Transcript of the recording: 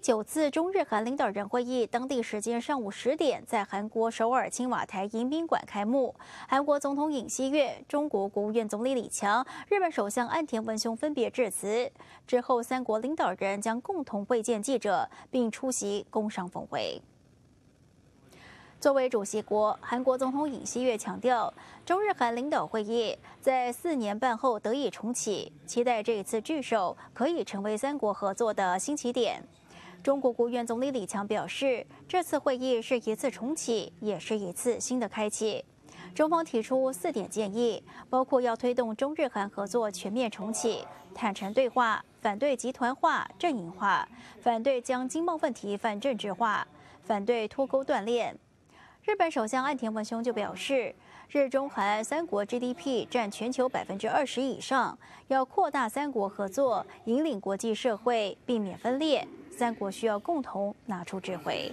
九次中日韩领导人会议，当地时间上午十点，在韩国首尔青瓦台迎宾馆开幕。韩国总统尹锡悦、中国国务院总理李强、日本首相岸田文雄分别致辞。之后，三国领导人将共同会见记者，并出席工商峰会。作为主席国，韩国总统尹锡悦强调，中日韩领导会议在四年半后得以重启，期待这一次聚首可以成为三国合作的新起点。中国国务院总理李强表示，这次会议是一次重启，也是一次新的开启。中方提出四点建议，包括要推动中日韩合作全面重启、坦诚对话、反对集团化、阵营化、反对将经贸问题政治化、反对脱钩断链。日本首相岸田文雄就表示，日中韩三国 GDP 占全球百分之二十以上，要扩大三国合作，引领国际社会，避免分裂。三国需要共同拿出智慧。